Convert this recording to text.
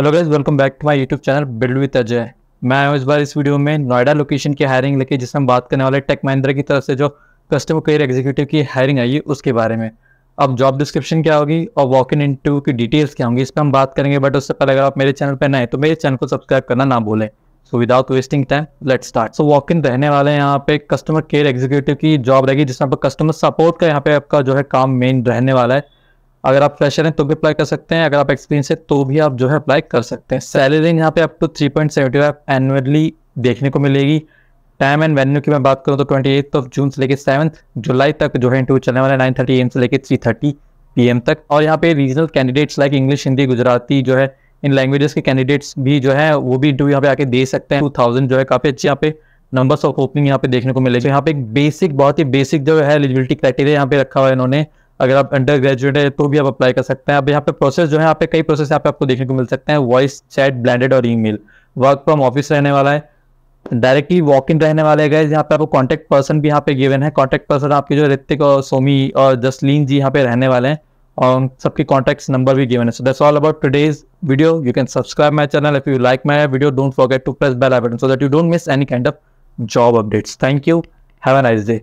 hello guys welcome back to my YouTube channel build with Ajay मैं आया इस बार इस वीडियो में नोएडा लोकेशन की हायरिंग लेके जिसमें हम बात करने वाले टेक महिंद्रा की तरफ से जो कस्टमर केयर एग्जीक्यूटिव की हायरिंग आई है उसके बारे में अब जॉब डिस्क्रिप्शन क्या होगी और वॉक इन इंटरव्यू की डिटेल्स क्या होंगी इस पर हम बात करेंगे बट उससे पहले अगर आप मेरे चैनल पर नए तो मेरे चैनल को सब्सक्राइब करना ना भूलें so without wasting time let start so walk in रहने वाले यहाँ पे कस्टमर केयर एग्जीक्यूटिव की जॉब रहेगी जिसमें कस्टमर सपोर्ट का यहाँ पे आपका जो है काम मेन रहने वाला है अगर आप फ्रेशर हैं तो भी अप्लाई कर सकते हैं अगर आप एक्सपीरियंस है तो भी आप जो है अप्लाई कर सकते हैं सैलरी रेंज यहाँ पे आपको three point seventy five annually देखने को मिलेगी टाइम एंड वेन्यू की मैं बात करूँ तो ट्वेंटी एथ ऑफ जून से लेकर सेवन्थ जुलाई तक जो है इंटरव्यू चलने वाला है नाइन थर्टी एम से लेकर थ्री थर्टी पी एम तक और यहाँ पे regional candidates like English Hindi Gujarati जो है इन लैंग्वेजेस के कैंडिडेट्स भी जो है वो भी इंटरव्यू यहाँ पे आके दे सकते हैं टू थाउजेंड जो है काफ़ी अच्छे यहाँ पे नंबर्स ऑफ ओपनिंग यहाँ पे देखने को मिलेगी यहाँ पे एक बेसिक बहुत ही बेसिक जो है एलिजिबिलिटी क्राइटेरिया यहाँ पे रखा हुआ है इन्होंने अगर आप अंडर ग्रेजुएट है तो भी आप अप्लाई कर सकते हैं अब यहाँ पे प्रोसेस जो है यहाँ पे कई प्रोसेस यहाँ पे आपको देखने को मिल सकते हैं वॉइस चैट ब्लैंडेड और ईमेल वर्क फ्रॉम ऑफिस रहने वाला है डायरेक्टली वॉक इन रहने वाले गए यहाँ पे आपको कॉन्टेक्ट पर्सन भी यहाँ पे गिवन है कॉन्टेक्ट पर्सन आपके जो ऋतिक और सोमी और जसलीन जी यहाँ पे रहने वाले हैं और सबके कॉन्टेक्ट नंबर भी गिवन है so that's all about today's video you can subscribe my channel if you like my video don't forget to press bell I button so that you don't miss any kind of job updates thank you have a nice day